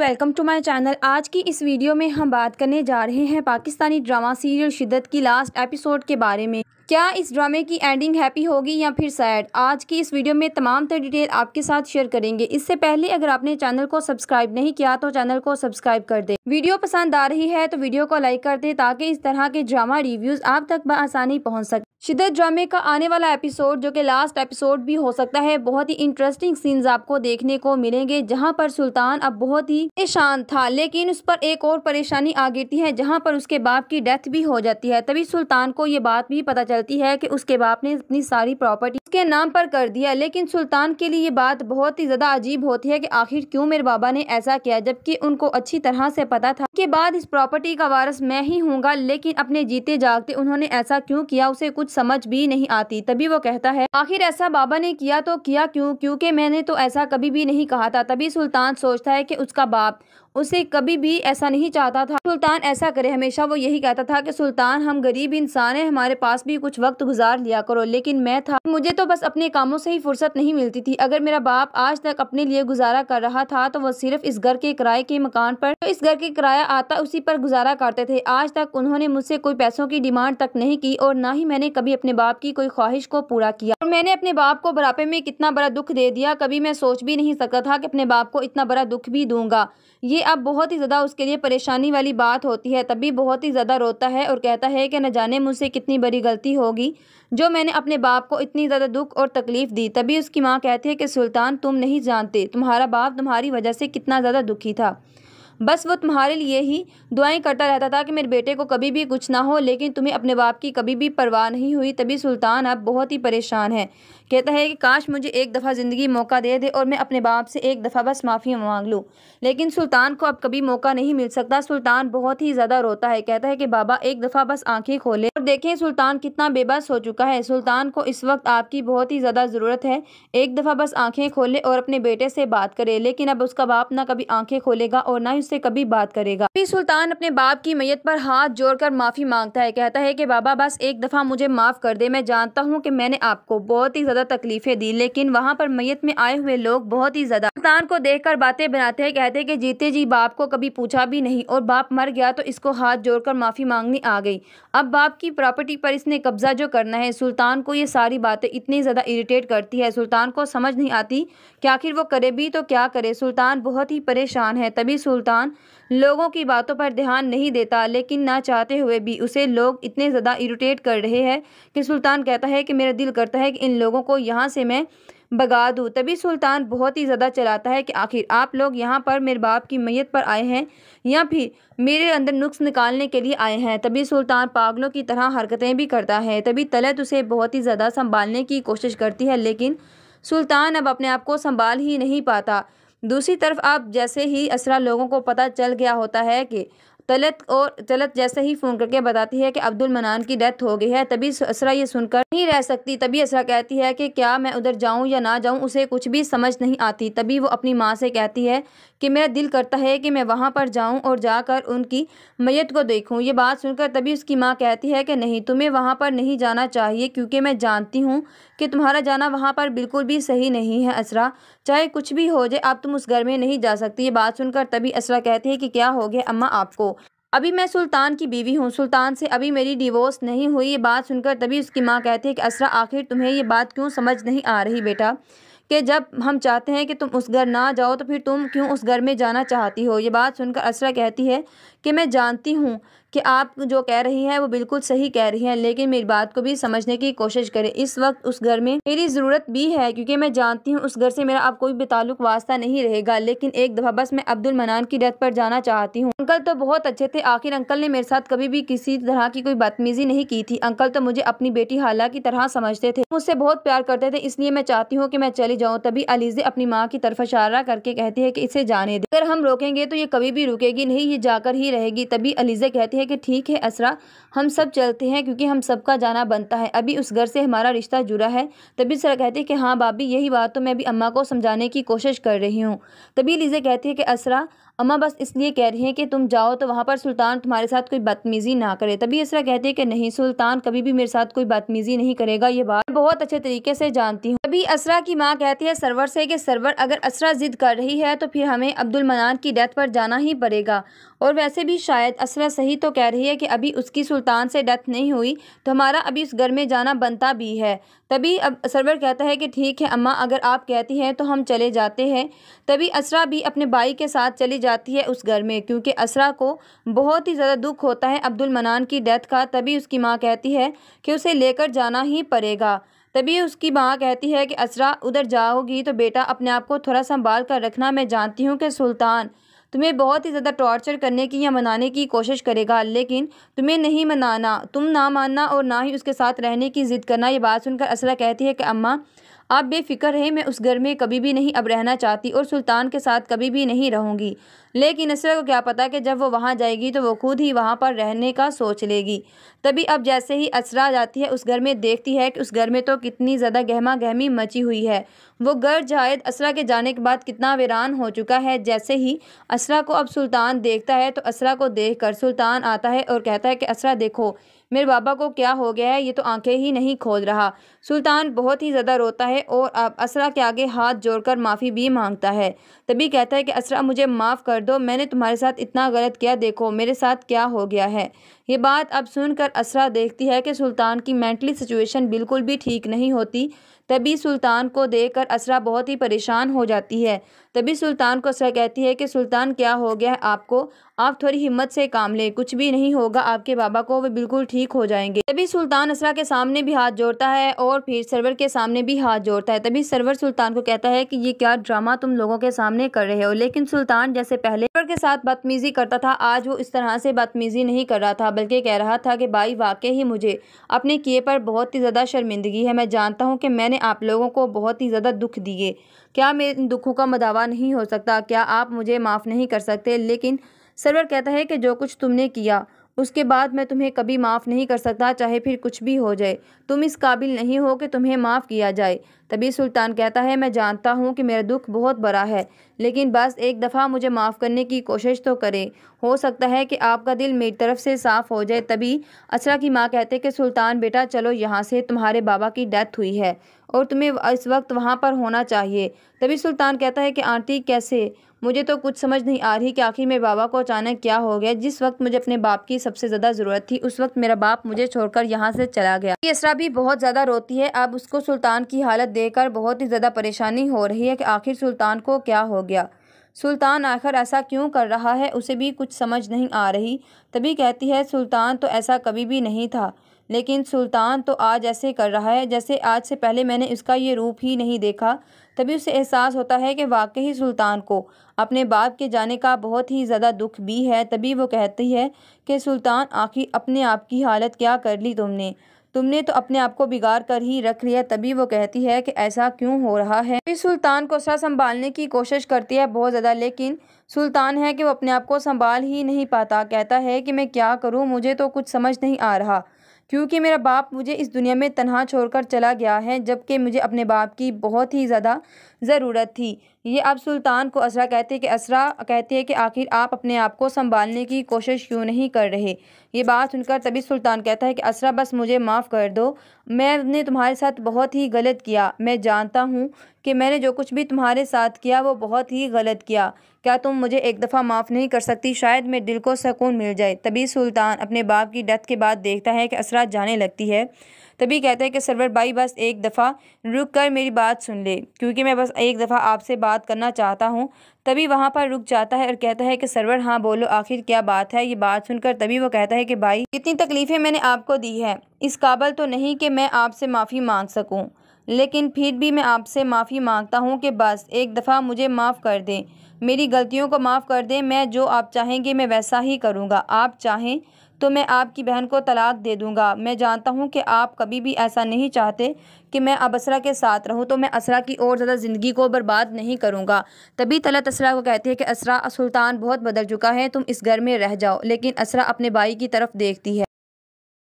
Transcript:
welcome to my channel आज की इस वीडियो में हम बात करने जा रहे हैं पाकिस्तानी ड्रामा सीरियल शिद्दत की लास्ट एपिसोड के बारे में क्या इस ड्रामे की एंडिंग हैप्पी होगी या फिर सैड आज की इस वीडियो में तमाम तर डिटेल आपके साथ शेयर करेंगे इससे पहले अगर आपने चैनल को सब्सक्राइब नहीं किया तो चैनल को सब्सक्राइब कर दे वीडियो पसंद आ रही है तो वीडियो को लाइक कर दे ताकि इस तरह के ड्रामा रिव्यूज़ आप तक बसानी पहुँच सके शिद्दत ड्रामे का आने वाला एपिसोड जो कि लास्ट एपिसोड भी हो सकता है बहुत ही इंटरेस्टिंग सीन्स आपको देखने को मिलेंगे जहां पर सुल्तान अब बहुत ही परेशान था लेकिन उस पर एक और परेशानी आ गिरती है जहां पर उसके बाप की डेथ भी हो जाती है तभी सुल्तान को ये बात भी पता चलती है कि उसके बाप ने अपनी सारी प्रॉपर्टी उसके नाम पर कर दिया लेकिन सुल्तान के लिए ये बात बहुत ही ज्यादा अजीब होती है की आखिर क्यूँ मेरे बाबा ने ऐसा किया जबकि उनको अच्छी तरह से पता था के बाद इस प्रॉपर्टी का वारस मैं ही हूँ लेकिन अपने जीते जागते उन्होंने ऐसा क्यों किया उसे कुछ समझ भी नहीं आती तभी वो कहता है आखिर ऐसा बाबा ने किया तो किया क्यों क्योंकि मैंने तो ऐसा कभी भी नहीं कहा था तभी सुल्तान सोचता है कि उसका बाप उसे कभी भी ऐसा नहीं चाहता था सुल्तान ऐसा करे हमेशा वो यही कहता था कि सुल्तान हम गरीब इंसान हैं हमारे पास भी कुछ वक्त गुजार लिया करो लेकिन मैं था मुझे तो बस अपने कामों से ही फुर्सत नहीं मिलती थी अगर मेरा बाप आज तक अपने लिए गुजारा कर रहा था तो वो सिर्फ इस घर के किराए के मकान पर तो इस घर के किराया आता उसी पर गुजारा करते थे आज तक उन्होंने मुझसे कोई पैसों की डिमांड तक नहीं की और ना ही मैंने कभी अपने बाप की कोई ख्वाहिश को पूरा किया और मैंने अपने बाप को बुढ़ापे में कितना बड़ा दुख दे दिया कभी मैं सोच भी नहीं सकता था कि अपने बाप को इतना बड़ा दुख भी दूंगा ये अब बहुत ही ज़्यादा उसके लिए परेशानी वाली बात होती है तभी बहुत ही ज़्यादा रोता है और कहता है कि न जाने मुझसे कितनी बड़ी गलती होगी जो मैंने अपने बाप को इतनी ज़्यादा दुख और तकलीफ़ दी तभी उसकी माँ कहती है कि सुल्तान तुम नहीं जानते तुम्हारा बाप तुम्हारी वजह से कितना ज़्यादा दुखी था बस वो तुम्हारे लिए ही दुआएं करता रहता था कि मेरे बेटे को कभी भी कुछ ना हो लेकिन तुम्हें अपने बाप की कभी भी परवाह नहीं हुई तभी सुल्तान अब बहुत ही परेशान है कहता है कि काश मुझे एक दफ़ा ज़िंदगी मौका दे दे और मैं अपने बाप से एक दफ़ा बस माफ़ी मांग लूँ लेकिन सुल्तान को अब कभी मौका नहीं मिल सकता सुल्तान बहुत ही ज़्यादा रोता है कहता है कि बाबा एक दफ़ा बस आँखें खोले और देखें सुल्तान कितना बेबस हो चुका है सुल्तान को इस वक्त आपकी बहुत ही ज़्यादा ज़रूरत है एक दफ़ा बस आँखें खोले और अपने बेटे से बात करे लेकिन अब उसका बाप ना कभी आँखें खोलेगा और ना ही से कभी बात करेगा अभी सुल्तान अपने बाप की मैयत पर हाथ जोड़कर माफ़ी मांगता है कहता है कि बाबा बस एक दफ़ा मुझे माफ़ कर दे मैं जानता हूँ कि मैंने आपको बहुत ही ज़्यादा तकलीफ़ें दी लेकिन वहाँ पर मैयत में आए हुए लोग बहुत ही ज़्यादा सुल्तान को देखकर बातें बनाते हैं कहते हैं कि जीते जी बाप को कभी पूछा भी नहीं और बाप मर गया तो इसको हाथ जोड़कर माफ़ी मांगनी आ गई अब बाप की प्रॉपर्टी पर इसने कब्ज़ा जो करना है सुल्तान को ये सारी बातें इतनी ज़्यादा इरीटेट करती है सुल्तान को समझ नहीं आती कि आखिर वो करे भी तो क्या करे सुल्तान बहुत ही परेशान है तभी सुल्तान इंसान लोगों की बातों पर ध्यान नहीं देता लेकिन ना चाहते हुए भी उसे लोग इतने ज़्यादा इरिटेट कर रहे हैं कि सुल्तान कहता है कि मेरा दिल करता है कि इन लोगों को यहाँ से मैं भगा दूँ तभी सुल्तान बहुत ही ज़्यादा चलाता है कि आखिर आप लोग यहाँ पर मेरे बाप की मैयत पर आए हैं या फिर मेरे अंदर नुक्स निकालने के लिए आए हैं तभी सुल्तान पागलों की तरह हरकतें भी करता है तभी तलत उसे बहुत ही ज़्यादा संभालने की कोशिश करती है लेकिन सुल्तान अब अपने आप को संभाल ही नहीं पाता दूसरी तरफ अब जैसे ही असरा लोगों को पता चल गया होता है कि तलत और तलत जैसे ही फ़ोन करके बताती है कि अब्दुल मनान की डेथ हो गई है तभी असरा ये सुनकर नहीं रह सकती तभी असरा कहती है कि क्या मैं उधर जाऊँ या ना जाऊँ उसे कुछ भी समझ नहीं आती तभी वो अपनी माँ से कहती है कि मेरा दिल करता है कि मैं वहाँ पर जाऊँ और जाकर उनकी मैत को देखूँ ये बात सुनकर तभी उसकी माँ कहती है कि नहीं तुम्हें वहाँ पर नहीं जाना चाहिए क्योंकि मैं जानती हूँ कि तुम्हारा जाना वहाँ पर बिल्कुल भी सही नहीं है असरा चाहे कुछ भी हो जाए आप तुम उस घर में नहीं जा सकती ये बात सुनकर तभी असरा कहती है कि क्या हो गया अम्मा आपको अभी मैं सुल्तान की बीवी हूँ सुल्तान से अभी मेरी डिवोर्स नहीं हुई ये बात सुनकर तभी उसकी माँ कहती है कि असरा आखिर तुम्हें ये बात क्यों समझ नहीं आ रही बेटा कि जब हम चाहते हैं कि तुम उस घर ना जाओ तो फिर तुम क्यों उस घर में जाना चाहती हो ये बात सुनकर असरा कहती है कि मैं जानती हूँ कि आप जो कह रही हैं वो बिल्कुल सही कह रही हैं लेकिन मेरी बात को भी समझने की कोशिश करें इस वक्त उस घर में मेरी ज़रूरत भी है क्योंकि मैं जानती हूँ उस घर से मेरा अब कोई भी ताल्लुक वास्ता नहीं रहेगा लेकिन एक दफ़ा बस मैं अब्दुल मनान की डेथ पर जाना चाहती हूँ अंकल तो बहुत अच्छे थे आखिर अंकल ने मेरे साथ कभी भी किसी तरह की कोई बदतमीज़ी नहीं की थी अंकल तो मुझे अपनी बेटी हाला की तरह समझते थे मुझसे बहुत प्यार करते थे इसलिए मैं चाहती हूँ कि मैं चली चले जाओ तभी अलीज़े अपनी माँ की तरफ इशारा करके कहती है कि इसे जाने दे अगर हम रोकेंगे तो ये कभी भी रुकेगी नहीं ये जाकर ही रहेगी तभी अलीजे कहती है कि ठीक है असरा हम सब चलते हैं क्योंकि हम सबका जाना बनता है अभी उस घर से हमारा रिश्ता जुड़ा है तभी असरा कहती है कि हाँ भाभी यही बात तो मैं भी अम्मा को समझाने की कोशिश कर रही हूँ तभी अलीजे कहती है कि असरा अम्मा बस इसलिए कह रही हैं कि तुम जाओ तो वहाँ पर सुल्तान तुम्हारे साथ कोई बदतमीज़ी ना करे तभी इसरा कहते हैं कि नहीं सुल्तान कभी भी मेरे साथ कोई बदतमीज़ी नहीं करेगा ये बात बहुत अच्छे तरीके से जानती हूँ तभी असरा की माँ कहती है सरवर से कि सरवर अगर असरा जिद कर रही है तो फिर हमें अब्दुल मनान की डेथ पर जाना ही पड़ेगा और वैसे भी शायद असरा सही तो कह रही है कि अभी उसकी सुल्तान से डेथ नहीं हुई तो हमारा अभी उस घर में जाना बनता भी है तभी अब सरवर कहता है कि ठीक है अम्मा अगर आप कहती हैं तो हम चले जाते हैं तभी असरा भी अपने भाई के साथ चली जाती है उस घर में क्योंकि असरा को बहुत ही ज़्यादा दुख होता है अब्दुल मनान की डेथ का तभी उसकी माँ कहती है कि उसे लेकर जाना ही पड़ेगा तभी उसकी माँ कहती है कि असरा उधर जाओगी तो बेटा अपने आप को थोड़ा संभाल कर रखना मैं जानती हूँ कि सुल्तान तुम्हें बहुत ही ज़्यादा टॉर्चर करने की या मनाने की कोशिश करेगा लेकिन तुम्हें नहीं मनाना तुम ना मानना और ना ही उसके साथ रहने की ज़िद करना ये बात सुनकर असरा कहती है कि अम्मा आप बेफिक्र रहें मैं उस घर में कभी भी नहीं अब रहना चाहती और सुल्तान के साथ कभी भी नहीं रहूँगी लेकिन इसरा को क्या पता कि जब वो वहाँ जाएगी तो वो खुद ही वहाँ पर रहने का सोच लेगी तभी अब जैसे ही असरा जाती है उस घर में देखती है कि उस घर में तो कितनी ज़्यादा गहमा गहमी मची हुई है वो घर जायद असरा के जाने के बाद कितना वीरान हो चुका है जैसे ही असरा को अब सुल्तान देखता है तो असरा को देख कर सुल्तान आता है और कहता है कि असरा देखो मेरे बाबा को क्या हो गया है ये तो आंखें ही नहीं खोल रहा सुल्तान बहुत ही ज़्यादा रोता है और अब असरा के आगे हाथ जोड़कर माफ़ी भी मांगता है तभी कहता है कि असरा मुझे माफ़ कर दो मैंने तुम्हारे साथ इतना गलत किया देखो मेरे साथ क्या हो गया है ये बात अब सुनकर असरा देखती है कि सुल्तान की मेंटली सिचुएशन बिल्कुल भी ठीक नहीं होती तभी सुल्तान को देखकर असरा बहुत ही परेशान हो जाती है तभी सुल्तान को असरा कहती है कि सुल्तान क्या हो गया है आपको आप थोड़ी हिम्मत से काम लें कुछ भी नहीं होगा आपके बाबा को वे बिल्कुल ठीक हो जाएंगे तभी सुल्तान असरा के सामने भी हाथ जोड़ता है और फिर सरवर के सामने भी हाथ जोड़ता है तभी सरवर सुल्तान को कहता है कि ये क्या ड्रामा तुम लोगों के सामने कर रहे हो लेकिन सुल्तान जैसे पहले सरवर के साथ बदतमीजी करता था आज वो इस तरह से बदतमीजी नहीं कर रहा था बल्कि कह रहा था कि भाई वाकई ही मुझे अपने किए पर बहुत ही ज़्यादा शर्मिंदगी है मैं जानता हूँ कि मैंने मैंने आप लोगों को बहुत ही ज़्यादा दुख दिए क्या मेरे इन दुखों का मदावा नहीं हो सकता क्या आप मुझे माफ़ नहीं कर सकते लेकिन सर्वर कहता है कि जो कुछ तुमने किया उसके बाद मैं तुम्हें कभी माफ़ नहीं कर सकता चाहे फिर कुछ भी हो जाए तुम इस काबिल नहीं हो कि तुम्हें माफ़ किया जाए तभी सुल्तान कहता है मैं जानता हूँ कि मेरा दुख बहुत बड़ा है लेकिन बस एक दफ़ा मुझे माफ़ करने की कोशिश तो करें हो सकता है कि आपका दिल मेरी तरफ से साफ़ हो जाए तभी असरा की माँ कहते कि सुल्तान बेटा चलो यहाँ से तुम्हारे बाबा की डेथ हुई है और तुम्हें इस वक्त वहाँ पर होना चाहिए तभी सुल्तान कहता है कि आंटी कैसे मुझे तो कुछ समझ नहीं आ रही कि आखिर मेरे बाबा को अचानक क्या हो गया जिस वक्त मुझे अपने बाप की सबसे ज़्यादा ज़रूरत थी उस वक्त मेरा बाप मुझे छोड़कर यहाँ से चला गया इसरा भी बहुत ज़्यादा रोती है अब उसको सुल्तान की हालत देकर बहुत ही ज़्यादा परेशानी हो रही है कि आखिर सुल्तान को क्या हो गया सुल्तान आखिर ऐसा क्यों कर रहा है उसे भी कुछ समझ नहीं आ रही तभी कहती है सुल्तान तो ऐसा कभी भी नहीं था लेकिन सुल्तान तो आज ऐसे कर रहा है जैसे आज से पहले मैंने इसका ये रूप ही नहीं देखा तभी उसे एहसास होता है कि वाकई सुल्तान को अपने बाप के जाने का बहुत ही ज़्यादा दुख भी है तभी वो कहती है कि सुल्तान आखिर अपने आप की हालत क्या कर ली तुमने तुमने तो अपने आप को बिगाड़ कर ही रख लिया तभी वो कहती है कि ऐसा क्यों हो रहा है फिर सुल्तान को सर संभालने की कोशिश करती है बहुत ज़्यादा लेकिन सुल्तान है कि वो अपने आप को संभाल ही नहीं पाता कहता है कि मैं क्या करूँ मुझे तो कुछ समझ नहीं आ रहा क्योंकि मेरा बाप मुझे इस दुनिया में तनहा छोड़कर चला गया है जबकि मुझे अपने बाप की बहुत ही ज़्यादा ज़रूरत थी ये अब सुल्तान को असरा कहती है कि असरा कहती है कि आखिर आप अपने आप को संभालने की कोशिश क्यों नहीं कर रहे ये बात सुनकर तभी सुल्तान कहता है कि असरा बस मुझे माफ़ कर दो मैंने तुम्हारे साथ बहुत ही गलत किया मैं जानता हूँ कि मैंने जो कुछ भी तुम्हारे साथ किया वो बहुत ही गलत किया क्या तुम मुझे एक दफ़ा माफ़ नहीं कर सकती शायद मेरे दिल को सकून मिल जाए तभी सुल्तान अपने बाप की डेथ के बाद देखता है कि असरा जाने लगती है तभी कहता है कि सरवर भाई बस एक दफ़ा रुक कर मेरी बात सुन ले क्योंकि मैं बस एक दफ़ा आपसे बात करना चाहता हूँ तभी वहाँ पर रुक जाता है और कहता है कि सरवर हाँ बोलो आखिर क्या बात है ये बात सुनकर तभी वो कहता है कि भाई इतनी तकलीफ़ें मैंने आपको दी है इस काबल तो नहीं कि मैं आपसे माफ़ी मांग सकूँ लेकिन फिर भी मैं आपसे माफ़ी मांगता हूँ कि बस एक दफ़ा मुझे माफ़ कर दें मेरी गलतियों को माफ़ कर दें मैं जो आप चाहेंगे मैं वैसा ही करूँगा आप चाहें तो मैं आपकी बहन को तलाक दे दूँगा मैं जानता हूँ कि आप कभी भी ऐसा नहीं चाहते कि मैं अब असरा के साथ रहूँ तो मैं असरा की और ज़्यादा ज़िंदगी को बर्बाद नहीं करूँगा तभी तलत असरा को कहती है कि असरा सुल्तान बहुत बदल चुका है तुम इस घर में रह जाओ लेकिन असरा अपने भाई की तरफ देखती है